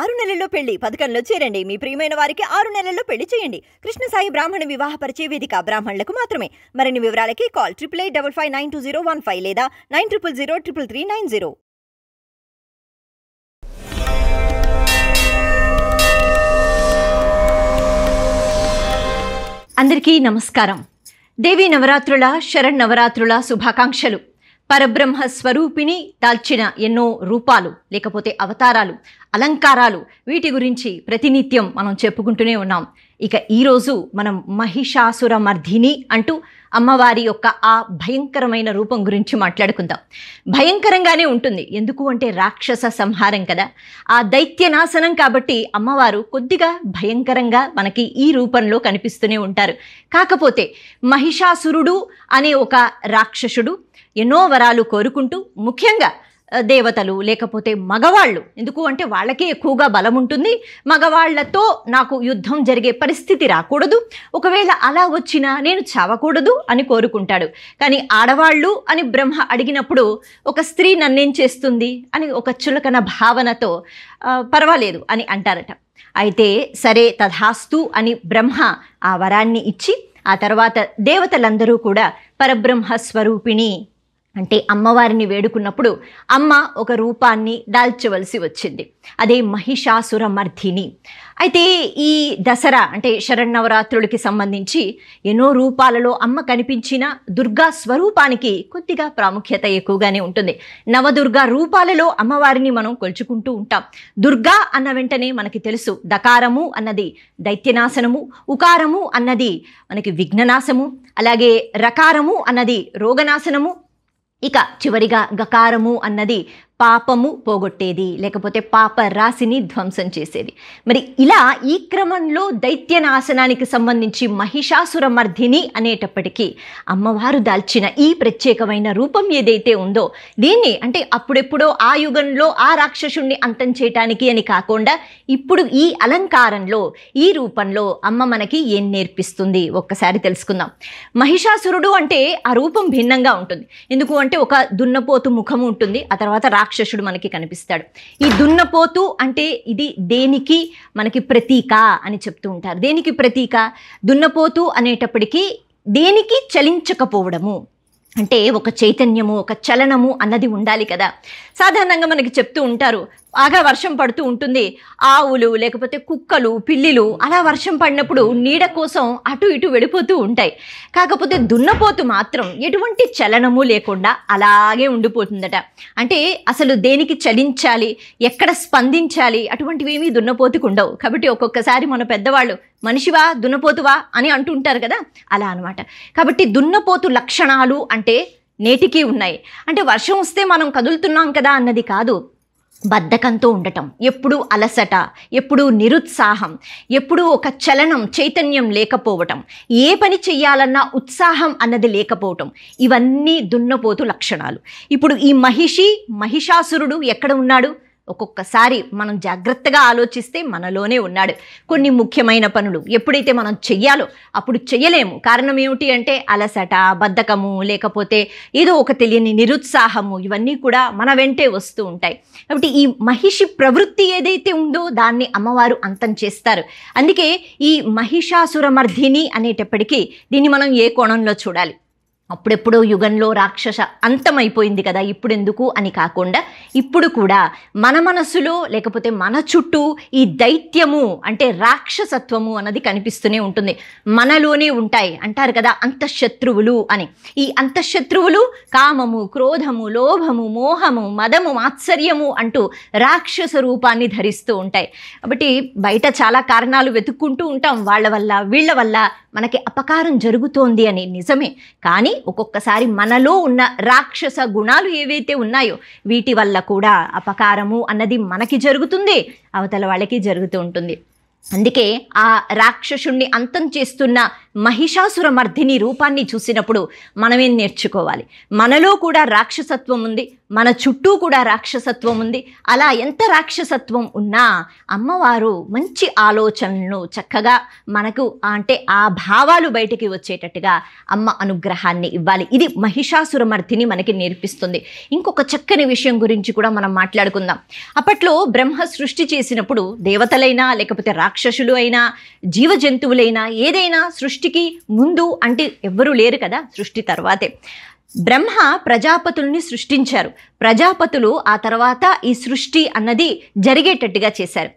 ఆరు నెలల్లో పెళ్లి పథకంలో చేరండి మీ ప్రియమైన వారికి ఆరు నెలల్లో పెళ్లి చేయండి కృష్ణసాయి బ్రాహ్మణ వివాహ పరిచయ వేదిక బ్రాహ్మణులకు మాత్రమే మరిన్ని వివరాలకి call triple eight double five nine two zero one five లేదా nine triple zero triple three nine zero అందరికీ నమస్కారం దేవీ నవరాత్రుల శరణ్ నవరాత్రుల శుభాకాంక్షలు పరబ్రహ్మ స్వరూపిణి దాల్చిన ఎన్నో రూపాలు లేకపోతే అవతారాలు అలంకారాలు వీటి గురించి ప్రతినిత్యం మనం చెప్పుకుంటూనే ఉన్నాం ఇక ఈరోజు మనం మహిషాసుర మర్ధిని అంటూ అమ్మవారి యొక్క ఆ భయంకరమైన రూపం గురించి మాట్లాడుకుందాం భయంకరంగానే ఉంటుంది ఎందుకు అంటే రాక్షస సంహారం కదా ఆ దైత్యనాశనం కాబట్టి అమ్మవారు కొద్దిగా భయంకరంగా మనకి ఈ రూపంలో కనిపిస్తూనే ఉంటారు కాకపోతే మహిషాసురుడు అనే ఒక రాక్షసుడు ఎన్నో వరాలు కోరుకుంటూ ముఖ్యంగా దేవతలు లేకపోతే మగవాళ్ళు ఎందుకు అంటే వాళ్ళకే ఎక్కువగా బలం ఉంటుంది మగవాళ్లతో నాకు యుద్ధం జరిగే పరిస్థితి రాకూడదు ఒకవేళ అలా వచ్చినా నేను చావకూడదు అని కోరుకుంటాడు కానీ ఆడవాళ్ళు అని బ్రహ్మ అడిగినప్పుడు ఒక స్త్రీ నన్నేం చేస్తుంది అని ఒక చులకన భావనతో పర్వాలేదు అని అంటారట అయితే సరే తథాస్తు అని బ్రహ్మ ఆ వరాన్ని ఇచ్చి ఆ తర్వాత దేవతలందరూ కూడా పరబ్రహ్మ స్వరూపిణి అంటే అమ్మవారిని వేడుకున్నప్పుడు అమ్మ ఒక రూపాన్ని దాల్చవలసి వచ్చింది అదే మహిషాసుర మర్ధిని అయితే ఈ దసరా అంటే శరణవరాత్రులకి సంబంధించి ఎన్నో రూపాలలో అమ్మ కనిపించిన దుర్గా స్వరూపానికి కొద్దిగా ప్రాముఖ్యత ఎక్కువగానే ఉంటుంది నవదుర్గా రూపాలలో అమ్మవారిని మనం కొలుచుకుంటూ ఉంటాం దుర్గా అన్న వెంటనే మనకి తెలుసు దకారము అన్నది దైత్యనాశనము ఉకారము అన్నది మనకి విఘ్ననాశము అలాగే రకారము అన్నది రోగనాశనము ఇక చివరిగా గకారము అన్నది పాపము పోగొట్టేది లేకపోతే పాప రాశిని ధ్వంసం చేసేది మరి ఇలా ఈ క్రమంలో దైత్య నాశనానికి సంబంధించి మహిషాసుర మర్ధిని అనేటప్పటికీ అమ్మవారు దాల్చిన ఈ ప్రత్యేకమైన రూపం ఏదైతే ఉందో దీన్ని అంటే అప్పుడెప్పుడో ఆ యుగంలో ఆ రాక్షసుణ్ణి అంతం చేయటానికి అని కాకుండా ఇప్పుడు ఈ అలంకారంలో ఈ రూపంలో అమ్మ మనకి ఏం నేర్పిస్తుంది ఒక్కసారి తెలుసుకుందాం మహిషాసురుడు అంటే ఆ రూపం భిన్నంగా ఉంటుంది ఎందుకు అంటే ఒక దున్నపోతు ముఖం ఉంటుంది ఆ తర్వాత రాక్షసుడు మనకి కనిపిస్తాడు ఈ దున్నపోతు అంటే ఇది దేనికి మనకి ప్రతీక అని చెప్తూ ఉంటారు దేనికి ప్రతీక దున్నపోతు అనేటప్పటికీ దేనికి చలించకపోవడము అంటే ఒక చైతన్యము ఒక చలనము అన్నది ఉండాలి కదా సాధారణంగా మనకి చెప్తూ ఉంటారు బాగా వర్షం పడుతూ ఉంటుంది ఆవులు లేకపోతే కుక్కలు పిల్లిలు అలా వర్షం పడినప్పుడు నీడ కోసం అటు ఇటు వెళ్ళిపోతూ ఉంటాయి కాకపోతే దున్నపోతు మాత్రం ఎటువంటి చలనము లేకుండా అలాగే ఉండిపోతుందట అంటే అసలు దేనికి చలించాలి ఎక్కడ స్పందించాలి అటువంటివి ఏమీ దున్నపోతుకు ఉండవు కాబట్టి ఒక్కొక్కసారి మన పెద్దవాళ్ళు మనిషివా దున్నపోతువా అని అంటుంటారు కదా అలా అనమాట కాబట్టి దున్నపోతు లక్షణాలు అంటే నేటికీ ఉన్నాయి అంటే వర్షం వస్తే మనం కదులుతున్నాం కదా అన్నది కాదు బద్ధకంతో ఉండటం ఎప్పుడు అలసట ఎప్పుడు నిరుత్సాహం ఎప్పుడు ఒక చలనం చైతన్యం లేకపోవటం ఏ పని చేయాలన్నా ఉత్సాహం అన్నది లేకపోవటం ఇవన్నీ దున్నపోతు లక్షణాలు ఇప్పుడు ఈ మహిషి మహిషాసురుడు ఎక్కడ ఉన్నాడు ఒక్కొక్కసారి మనం జాగ్రత్తగా ఆలోచిస్తే మనలోనే ఉన్నాడు కొన్ని ముఖ్యమైన పనులు ఎప్పుడైతే మనం చెయ్యాలో అప్పుడు చెయ్యలేము కారణం ఏమిటి అంటే అలసట బద్ధకము లేకపోతే ఏదో ఒక తెలియని నిరుత్సాహము ఇవన్నీ కూడా మన వెంటే వస్తూ ఉంటాయి కాబట్టి ఈ మహిషి ప్రవృత్తి ఏదైతే ఉందో దాన్ని అమ్మవారు అంతం చేస్తారు అందుకే ఈ మహిషాసురమర్ధిని అనేటప్పటికీ దీన్ని మనం ఏ కోణంలో చూడాలి అప్పుడెప్పుడో యుగంలో రాక్షస అంతమైపోయింది కదా ఇప్పుడు ఎందుకు అని కాకుండా ఇప్పుడు కూడా మన మనసులో లేకపోతే మన చుట్టూ ఈ దైత్యము అంటే రాక్షసత్వము అన్నది కనిపిస్తూనే ఉంటుంది మనలోనే ఉంటాయి అంటారు కదా అంతఃశత్రువులు అని ఈ అంతఃశత్రువులు కామము క్రోధము లోభము మోహము మదము మాత్సర్యము అంటూ రాక్షస రూపాన్ని ధరిస్తూ ఉంటాయి కాబట్టి బయట చాలా కారణాలు వెతుక్కుంటూ ఉంటాం వాళ్ళ వల్ల వీళ్ళ వల్ల మనకి అపకారం జరుగుతోంది అని నిజమే కానీ కానీ ఒక్కొక్కసారి మనలో ఉన్న రాక్షస గుణాలు ఏవైతే ఉన్నాయో వీటి వల్ల కూడా అపకారము అన్నది మనకి జరుగుతుంది అవతల వాళ్ళకి జరుగుతూ ఉంటుంది అందుకే ఆ రాక్షసుణ్ణి అంతం చేస్తున్న మహిషాసుర రూపాన్ని చూసినప్పుడు మనమేం నేర్చుకోవాలి మనలో కూడా రాక్షసత్వం ఉంది మన చుట్టూ కూడా రాక్షసత్వం ఉంది అలా ఎంత రాక్షసత్వం ఉన్నా అమ్మవారు మంచి ఆలోచనలను చక్కగా మనకు అంటే ఆ భావాలు బయటికి వచ్చేటట్టుగా అమ్మ అనుగ్రహాన్ని ఇవ్వాలి ఇది మహిషాసురమర్థిని మనకి నేర్పిస్తుంది ఇంకొక చక్కని విషయం గురించి కూడా మనం మాట్లాడుకుందాం అప్పట్లో బ్రహ్మ సృష్టి చేసినప్పుడు దేవతలైనా లేకపోతే రాక్షసులు అయినా జీవజంతువులైనా ఏదైనా సృష్టి సృష్టికి ముందు అంటే ఎవ్వరూ లేరు కదా సృష్టి తర్వాతే బ్రహ్మ ప్రజాపతుల్ని సృష్టించారు ప్రజాపతులు ఆ తర్వాత ఈ సృష్టి అన్నది జరిగేటట్టుగా చేశారు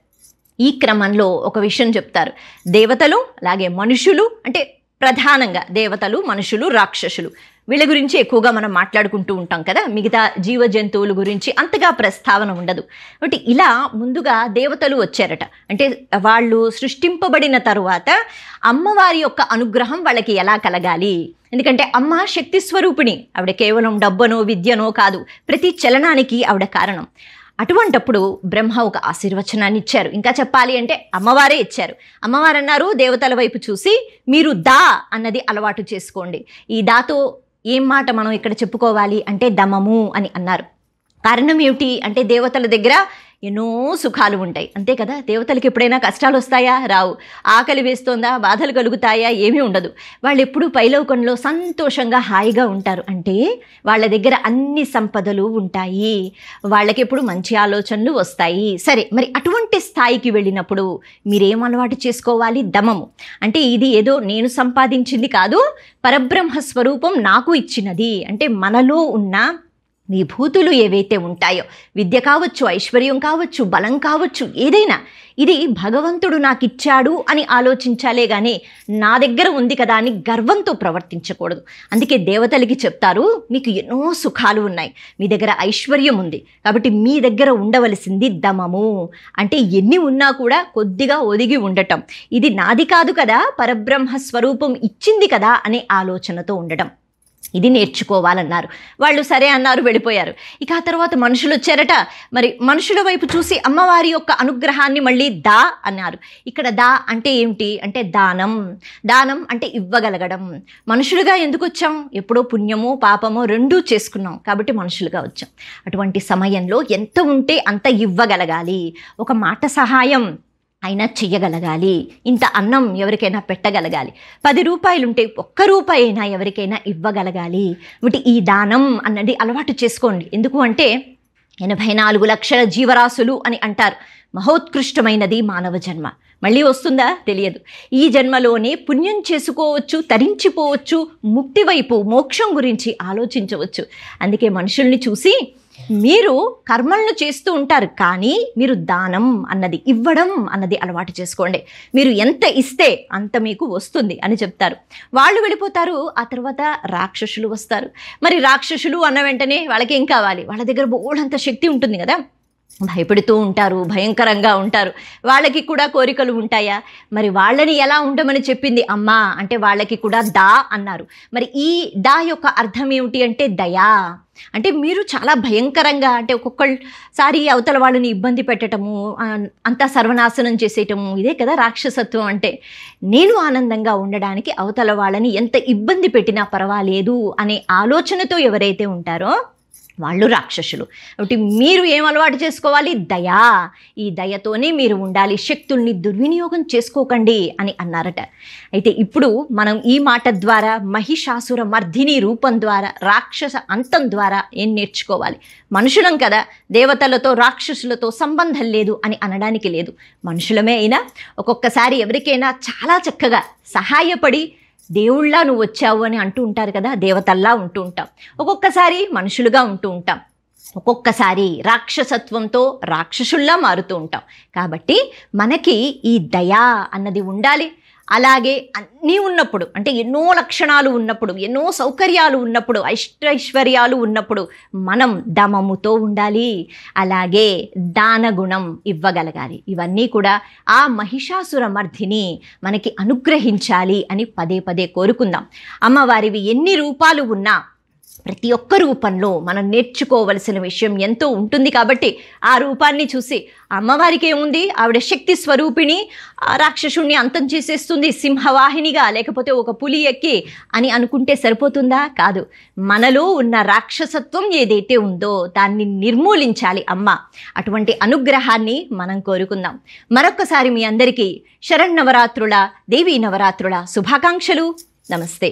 ఈ క్రమంలో ఒక విషయం చెప్తారు దేవతలు అలాగే మనుషులు అంటే ప్రధానంగా దేవతలు మనుషులు రాక్షసులు వీళ్ళ గురించి ఎక్కువగా మనం మాట్లాడుకుంటూ ఉంటాం కదా మిగతా జీవ జంతువుల గురించి అంతగా ప్రస్తావన ఉండదు కాబట్టి ఇలా ముందుగా దేవతలు వచ్చారట అంటే వాళ్ళు సృష్టింపబడిన తరువాత అమ్మవారి యొక్క అనుగ్రహం వాళ్ళకి ఎలా కలగాలి ఎందుకంటే అమ్మ శక్తి స్వరూపిణి ఆవిడ కేవలం డబ్బనో విద్యనో కాదు ప్రతి చలనానికి ఆవిడ కారణం అటువంటప్పుడు బ్రహ్మ ఒక ఆశీర్వచనాన్ని ఇచ్చారు ఇంకా చెప్పాలి అంటే అమ్మవారే ఇచ్చారు అమ్మవారు అన్నారు దేవతల వైపు చూసి మీరు దా అన్నది అలవాటు చేసుకోండి ఈ దాతో ఏం మాట మనం ఇక్కడ చెప్పుకోవాలి అంటే దమము అని అన్నారు కారణం ఏమిటి అంటే దేవతల దగ్గర ఎన్నో సుఖాలు ఉంటాయి అంతే కదా దేవతలకు ఎప్పుడైనా కష్టాలు వస్తాయా రావు ఆకలి వేస్తోందా బాధలు కలుగుతాయా ఏమీ ఉండదు వాళ్ళు ఎప్పుడూ పైలోకంలో సంతోషంగా హాయిగా ఉంటారు అంటే వాళ్ళ దగ్గర అన్ని సంపదలు ఉంటాయి వాళ్ళకి ఎప్పుడు మంచి ఆలోచనలు వస్తాయి సరే మరి అటువంటి స్థాయికి వెళ్ళినప్పుడు మీరేం అలవాటు చేసుకోవాలి దమము అంటే ఇది ఏదో నేను సంపాదించింది కాదు పరబ్రహ్మ స్వరూపం నాకు ఇచ్చినది అంటే మనలో ఉన్న భూతులు ఏవైతే ఉంటాయో విద్య కావచ్చు ఐశ్వర్యం కావచ్చు బలం కావచ్చు ఏదైనా ఇది భగవంతుడు నాకు ఇచ్చాడు అని ఆలోచించాలే కానీ నా దగ్గర ఉంది కదా అని గర్వంతో ప్రవర్తించకూడదు అందుకే దేవతలకి చెప్తారు మీకు ఎన్నో సుఖాలు ఉన్నాయి మీ దగ్గర ఐశ్వర్యం ఉంది కాబట్టి మీ దగ్గర ఉండవలసింది దమము అంటే ఎన్ని ఉన్నా కూడా కొద్దిగా ఒదిగి ఉండటం ఇది నాది కాదు కదా పరబ్రహ్మ స్వరూపం ఇచ్చింది కదా అనే ఆలోచనతో ఉండటం ఇది నేర్చుకోవాలన్నారు వాళ్ళు సరే అన్నారు వెళ్ళిపోయారు ఇక ఆ తర్వాత మనుషులు వచ్చారట మరి మనుషుల వైపు చూసి అమ్మవారి యొక్క అనుగ్రహాన్ని మళ్ళీ దా అన్నారు ఇక్కడ దా అంటే ఏమిటి అంటే దానం దానం అంటే ఇవ్వగలగడం మనుషులుగా ఎందుకు వచ్చాం ఎప్పుడో పుణ్యము పాపము రెండూ చేసుకున్నాం కాబట్టి మనుషులుగా వచ్చాం అటువంటి సమయంలో ఎంత ఉంటే అంత ఇవ్వగలగాలి ఒక మాట సహాయం అయినా చెయ్యగలగాలి ఇంత అన్నం ఎవరికైనా పెట్టగలగాలి పది రూపాయలుంటే ఒక్క రూపాయి అయినా ఎవరికైనా ఇవ్వగలగాలి ఒకటి ఈ దానం అన్నది అలవాటు చేసుకోండి ఎందుకు అంటే ఎనభై నాలుగు లక్షల జీవరాశులు అని అంటారు మహోత్కృష్టమైనది మానవ జన్మ మళ్ళీ వస్తుందా తెలియదు ఈ జన్మలోనే పుణ్యం చేసుకోవచ్చు తరించిపోవచ్చు ముక్తి వైపు మోక్షం గురించి ఆలోచించవచ్చు అందుకే మనుషుల్ని చూసి మీరు కర్మలను చేస్తూ ఉంటారు కానీ మీరు దానం అన్నది ఇవ్వడం అన్నది అలవాటు చేసుకోండి మీరు ఎంత ఇస్తే అంత మీకు వస్తుంది అని చెప్తారు వాళ్ళు వెళ్ళిపోతారు ఆ తర్వాత రాక్షసులు వస్తారు మరి రాక్షసులు అన్న వెంటనే వాళ్ళకి ఏం కావాలి వాళ్ళ దగ్గర బోళ్ళంత శక్తి ఉంటుంది కదా భయపడుతూ ఉంటారు భయంకరంగా ఉంటారు వాళ్ళకి కూడా కోరికలు ఉంటాయా మరి వాళ్ళని ఎలా ఉండమని చెప్పింది అమ్మా అంటే వాళ్ళకి కూడా దా అన్నారు మరి ఈ దా యొక్క అర్థం ఏమిటి అంటే దయా అంటే మీరు చాలా భయంకరంగా అంటే ఒక్కొక్కసారి అవతల వాళ్ళని ఇబ్బంది పెట్టడము అంతా సర్వనాశనం చేసేయటము ఇదే కదా రాక్షసత్వం అంటే నేను ఆనందంగా ఉండడానికి అవతల వాళ్ళని ఎంత ఇబ్బంది పెట్టినా పర్వాలేదు అనే ఆలోచనతో ఎవరైతే ఉంటారో వాళ్ళు రాక్షసులు కాబట్టి మీరు ఏం అలవాటు చేసుకోవాలి దయా ఈ దయతోనే మీరు ఉండాలి శక్తుల్ని దుర్వినియోగం చేసుకోకండి అని అన్నారట అయితే ఇప్పుడు మనం ఈ మాట ద్వారా మహిషాసుర మర్ధిని రూపం ద్వారా రాక్షస అంతం ద్వారా ఏం నేర్చుకోవాలి మనుషులం కదా దేవతలతో రాక్షసులతో సంబంధం లేదు అని అనడానికి లేదు మనుషులమే అయినా ఒక్కొక్కసారి ఎవరికైనా చాలా చక్కగా సహాయపడి దేవుళ్ళ నువ్వు వచ్చావు అని అంటూ ఉంటారు కదా దేవతల్లా ఉంటూ ఉంటాం ఒక్కొక్కసారి మనుషులుగా ఉంటూ ఉంటాం ఒక్కొక్కసారి రాక్షసత్వంతో రాక్షసుల్లా మారుతూ ఉంటాం కాబట్టి మనకి ఈ దయా అన్నది ఉండాలి అలాగే అన్నీ ఉన్నప్పుడు అంటే ఎన్నో లక్షణాలు ఉన్నప్పుడు ఎన్నో సౌకర్యాలు ఉన్నప్పుడు ఐష్టైశ్వర్యాలు ఉన్నప్పుడు మనం దమముతో ఉండాలి అలాగే దాన గుణం ఇవ్వగలగాలి ఇవన్నీ కూడా ఆ మహిషాసుర మర్ధిని మనకి అనుగ్రహించాలి అని పదే పదే కోరుకుందాం అమ్మవారివి ఎన్ని రూపాలు ఉన్నా ప్రతి ఒక్క రూపంలో మనం నేర్చుకోవలసిన విషయం ఎంతో ఉంటుంది కాబట్టి ఆ రూపాన్ని చూసి అమ్మవారికి ఏముంది ఆవిడ శక్తి స్వరూపిణి రాక్షసుణ్ణి అంతం చేసేస్తుంది సింహవాహినిగా లేకపోతే ఒక పులి ఎక్కి అని అనుకుంటే సరిపోతుందా కాదు మనలో ఉన్న రాక్షసత్వం ఏదైతే ఉందో దాన్ని నిర్మూలించాలి అమ్మ అటువంటి అనుగ్రహాన్ని మనం కోరుకుందాం మరొక్కసారి మీ అందరికీ శరణ్ నవరాత్రుల దేవీ నవరాత్రుల శుభాకాంక్షలు నమస్తే